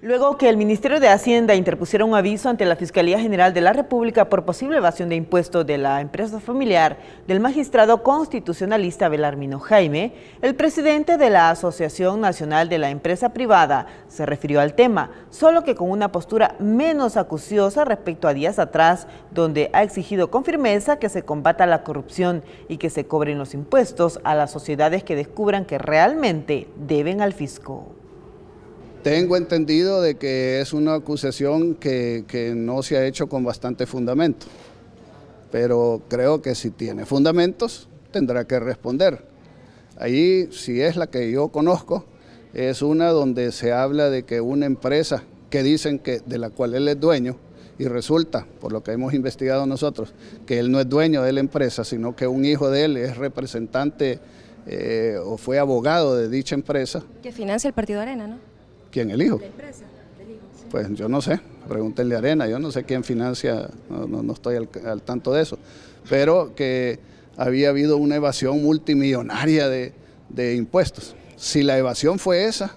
Luego que el Ministerio de Hacienda interpusiera un aviso ante la Fiscalía General de la República por posible evasión de impuestos de la empresa familiar del magistrado constitucionalista Belarmino Jaime, el presidente de la Asociación Nacional de la Empresa Privada se refirió al tema, solo que con una postura menos acuciosa respecto a días atrás, donde ha exigido con firmeza que se combata la corrupción y que se cobren los impuestos a las sociedades que descubran que realmente deben al fisco. Tengo entendido de que es una acusación que, que, no se ha hecho con bastante fundamento, pero creo que si tiene fundamentos tendrá que responder. Ahí, si es la que yo conozco, es una donde se habla de que una empresa que dicen que de la cual él es dueño, y resulta, por lo que hemos investigado nosotros, que él no es dueño de la empresa, sino que un hijo de él es representante eh, o fue abogado de dicha empresa. Que financia el Partido Arena, ¿no? ¿Quién? ¿El hijo? La empresa. Pues yo no sé, pregúntenle a Arena, yo no sé quién financia, no, estoy al, tanto de eso, pero que había habido una evasión multimillonaria de, de impuestos. Si la evasión fue esa,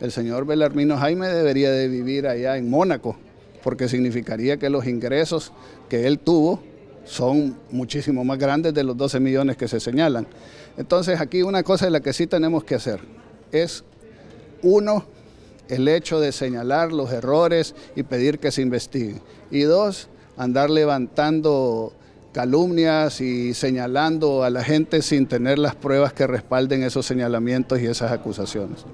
el señor Belarmino Jaime debería de vivir allá en Mónaco, porque significaría que los ingresos que él tuvo son muchísimo más grandes de los 12 millones que se señalan. Entonces aquí una cosa de la que sí tenemos que hacer es, uno, el hecho de señalar los errores y pedir que se investiguen. Y dos, andar levantando calumnias y señalando a la gente sin tener las pruebas que respalden esos señalamientos y esas acusaciones.